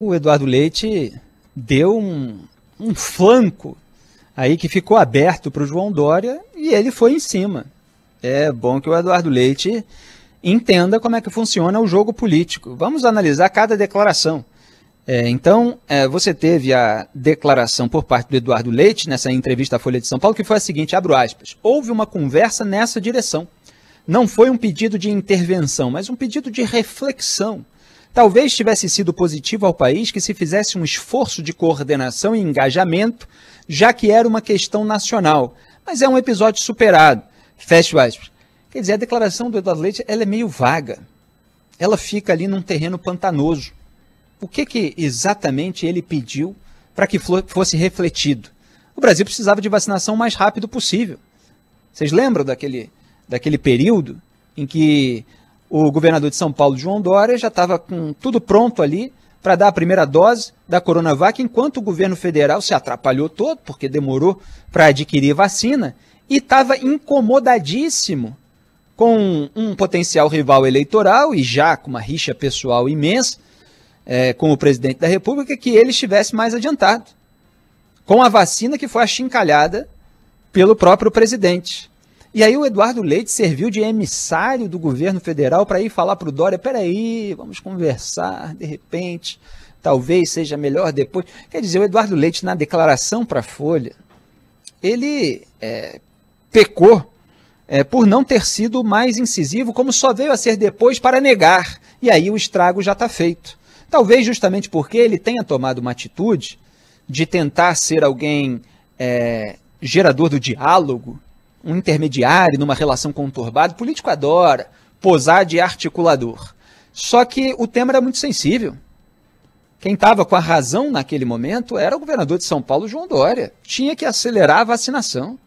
o Eduardo Leite deu um, um flanco aí que ficou aberto para o João Dória e ele foi em cima. É bom que o Eduardo Leite entenda como é que funciona o jogo político. Vamos analisar cada declaração. É, então, é, você teve a declaração por parte do Eduardo Leite nessa entrevista à Folha de São Paulo, que foi a seguinte: abro aspas. Houve uma conversa nessa direção. Não foi um pedido de intervenção, mas um pedido de reflexão Talvez tivesse sido positivo ao país que se fizesse um esforço de coordenação e engajamento, já que era uma questão nacional. Mas é um episódio superado. Fecho aspas. Quer dizer, a declaração do Eduardo Leite ela é meio vaga. Ela fica ali num terreno pantanoso. O que, que exatamente ele pediu para que fosse refletido? O Brasil precisava de vacinação o mais rápido possível. Vocês lembram daquele, daquele período em que o governador de São Paulo, João Dória, já estava com tudo pronto ali para dar a primeira dose da Coronavac, enquanto o governo federal se atrapalhou todo, porque demorou para adquirir vacina, e estava incomodadíssimo com um potencial rival eleitoral e já com uma rixa pessoal imensa é, com o presidente da República, que ele estivesse mais adiantado com a vacina que foi achincalhada pelo próprio presidente. E aí o Eduardo Leite serviu de emissário do governo federal para ir falar para o Dória, peraí, vamos conversar, de repente, talvez seja melhor depois. Quer dizer, o Eduardo Leite, na declaração para a Folha, ele é, pecou é, por não ter sido mais incisivo, como só veio a ser depois para negar. E aí o estrago já está feito. Talvez justamente porque ele tenha tomado uma atitude de tentar ser alguém é, gerador do diálogo, um intermediário numa relação conturbada, o político adora posar de articulador. Só que o tema era muito sensível. Quem estava com a razão naquele momento era o governador de São Paulo, João Dória. Tinha que acelerar a vacinação.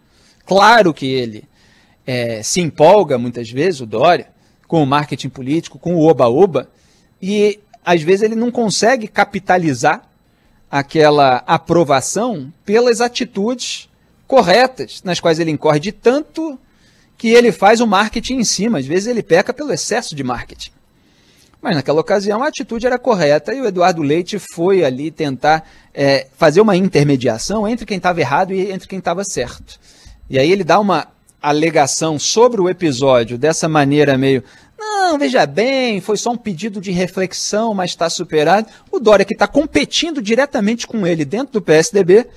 Claro que ele é, se empolga muitas vezes, o Dória, com o marketing político, com o oba-oba, e às vezes ele não consegue capitalizar aquela aprovação pelas atitudes corretas, nas quais ele incorre de tanto que ele faz o marketing em cima. Às vezes ele peca pelo excesso de marketing. Mas naquela ocasião a atitude era correta e o Eduardo Leite foi ali tentar é, fazer uma intermediação entre quem estava errado e entre quem estava certo. E aí ele dá uma alegação sobre o episódio dessa maneira meio. Não, veja bem, foi só um pedido de reflexão, mas está superado. O Dória, que está competindo diretamente com ele dentro do PSDB,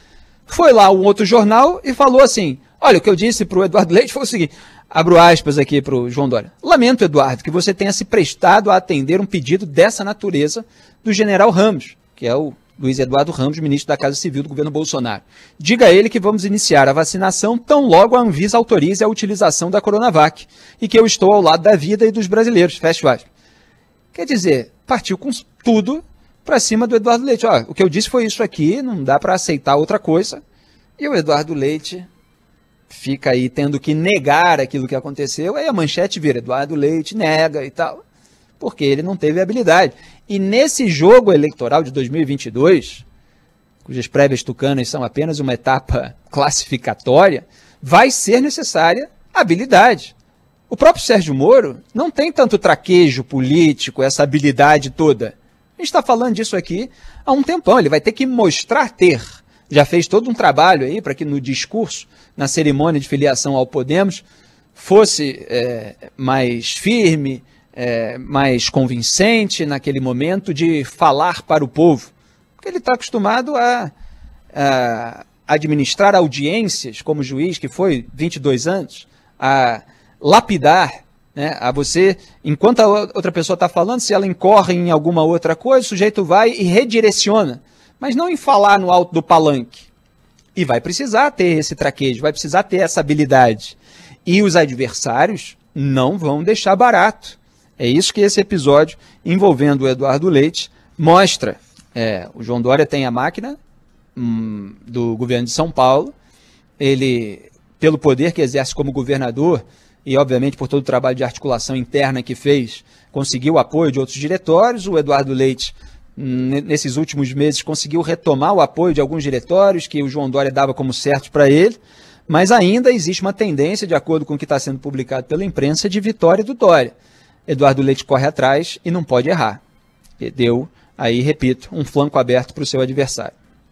foi lá um outro jornal e falou assim: olha, o que eu disse para o Eduardo Leite foi o seguinte. Abro aspas aqui para o João Dória. Lamento, Eduardo, que você tenha se prestado a atender um pedido dessa natureza do general Ramos, que é o Luiz Eduardo Ramos, ministro da Casa Civil do governo Bolsonaro. Diga a ele que vamos iniciar a vacinação tão logo a Anvisa autorize a utilização da Coronavac e que eu estou ao lado da vida e dos brasileiros. Fecha aspas. Quer dizer, partiu com tudo para cima do Eduardo Leite. Ó, o que eu disse foi isso aqui, não dá para aceitar outra coisa. E o Eduardo Leite fica aí tendo que negar aquilo que aconteceu. Aí a manchete vira: Eduardo Leite nega e tal, porque ele não teve habilidade. E nesse jogo eleitoral de 2022, cujas prévias tucanas são apenas uma etapa classificatória, vai ser necessária habilidade. O próprio Sérgio Moro não tem tanto traquejo político, essa habilidade toda gente está falando disso aqui há um tempão. Ele vai ter que mostrar ter. Já fez todo um trabalho aí para que no discurso, na cerimônia de filiação ao Podemos, fosse é, mais firme, é, mais convincente naquele momento de falar para o povo. Porque ele está acostumado a, a administrar audiências como juiz, que foi 22 anos, a lapidar né? A você, enquanto a outra pessoa está falando, se ela incorre em alguma outra coisa, o sujeito vai e redireciona. Mas não em falar no alto do palanque. E vai precisar ter esse traquejo, vai precisar ter essa habilidade. E os adversários não vão deixar barato. É isso que esse episódio envolvendo o Eduardo Leite mostra. É, o João Dória tem a máquina hum, do governo de São Paulo. Ele, pelo poder que exerce como governador, e, obviamente, por todo o trabalho de articulação interna que fez, conseguiu o apoio de outros diretórios. O Eduardo Leite, hum, nesses últimos meses, conseguiu retomar o apoio de alguns diretórios que o João Dória dava como certo para ele. Mas ainda existe uma tendência, de acordo com o que está sendo publicado pela imprensa, de vitória do Dória. Eduardo Leite corre atrás e não pode errar. E deu, aí repito, um flanco aberto para o seu adversário.